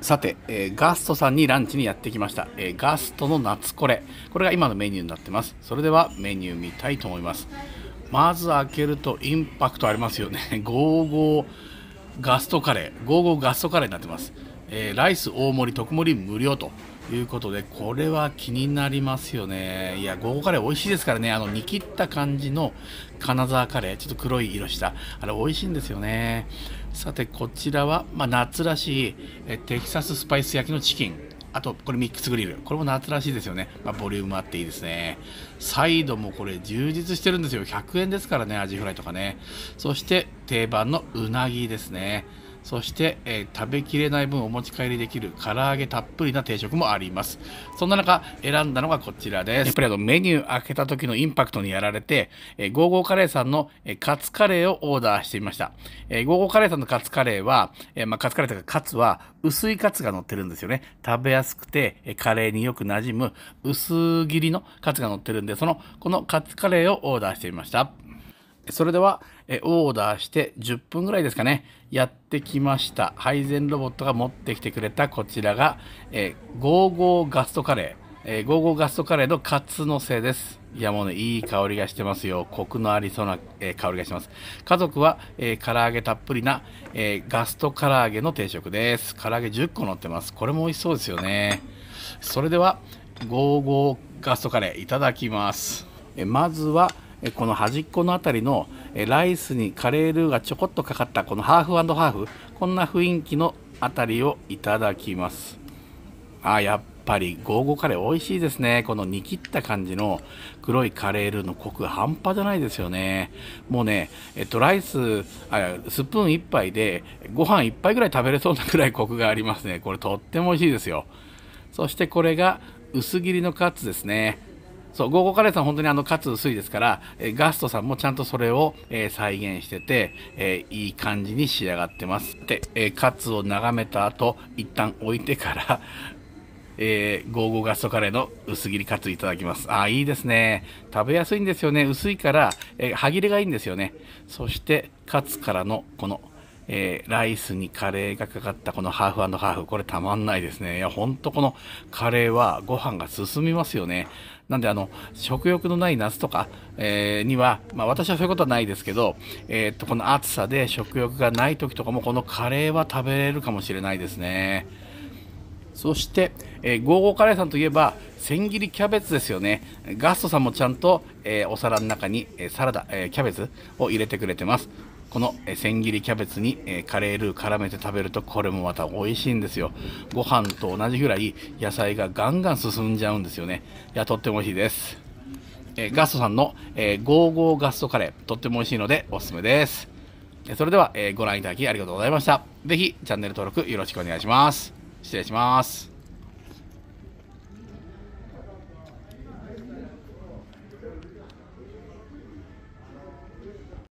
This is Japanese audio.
さて、えー、ガストさんにランチにやってきました、えー、ガストの夏これこれが今のメニューになってますそれではメニュー見たいと思いますまず開けるとインパクトありますよね55 ガストカレー55ガストカレーになってますえー、ライス大盛り特盛り無料ということで、これは気になりますよね。いや、ゴーカレー美味しいですからね。あの、煮切った感じの金沢カレー、ちょっと黒い色した。あれ美味しいんですよね。さて、こちらは、まあ、夏らしい、えテキサススパイス焼きのチキン。あと、これミックスグリル。これも夏らしいですよね。まあ、ボリュームあっていいですね。サイドもこれ充実してるんですよ。100円ですからね、アジフライとかね。そして、定番のうなぎですね。そして、えー、食べきれない分お持ち帰りできる唐揚げたっぷりな定食もあります。そんな中、選んだのがこちらです。やっぱりあのメニュー開けた時のインパクトにやられて、えー、ゴーゴーカレーさんの、えー、カツカレーをオーダーしてみました。えー、ゴーゴーカレーさんのカツカレーは、えー、まあ、カツカレーというかカツは薄いカツが乗ってるんですよね。食べやすくて、えー、カレーによく馴染む薄切りのカツが乗ってるんで、その、このカツカレーをオーダーしてみました。それでは、えオーダーして10分ぐらいですかね、やってきました。配膳ロボットが持ってきてくれたこちらが、えゴーゴーガストカレー。えー、ゴーゴーガストカレーのカツのせいです。いやもうね、いい香りがしてますよ。コクのありそうな、えー、香りがします。家族は、えー、唐揚げたっぷりな、えー、ガスト唐揚げの定食です。唐揚げ10個乗ってます。これも美味しそうですよね。それでは、ゴーゴーガストカレーいただきます。えまずは、この端っこの辺りのライスにカレールーがちょこっとかかったこのハーフハーフこんな雰囲気の辺りをいただきますあやっぱりゴーゴーカレー美味しいですねこの煮切った感じの黒いカレールーのコク半端じゃないですよねもうねえっとライススプーン1杯でご飯1杯ぐらい食べれそうなくらいコクがありますねこれとっても美味しいですよそしてこれが薄切りのカツですねそうゴーゴーカレーさん本当にあのかつ薄いですから、えガストさんもちゃんとそれを、えー、再現してて、えー、いい感じに仕上がってますで、えー、カツを眺めた後一旦置いてからえー、ゴーゴーガストカレーの薄切りカツいただきます。あ、いいですね。食べやすいんですよね。薄いから、えー、歯切れがいいんですよね。そして、カツからのこのえー、ライスにカレーがかかったこのハーフハーフ、これたまんないですね。いや、ほんとこのカレーはご飯が進みますよね。なんであの食欲のない夏とか、えー、には、まあ、私はそういうことはないですけど、えー、っとこの暑さで食欲がない時とかもこのカレーは食べれるかもしれないですね。そして、えー、ゴーゴーカレーさんといえば千切りキャベツですよね。ガストさんもちゃんと、えー、お皿の中に、えサラダ、えキャベツを入れてくれてます。この千切りキャベツにカレールー絡めて食べるとこれもまた美味しいんですよご飯と同じぐらい野菜がガンガン進んじゃうんですよねいやとっても美味しいですガストさんのゴーゴーガストカレーとっても美味しいのでおすすめですそれではご覧いただきありがとうございました是非チャンネル登録よろしくお願いします失礼します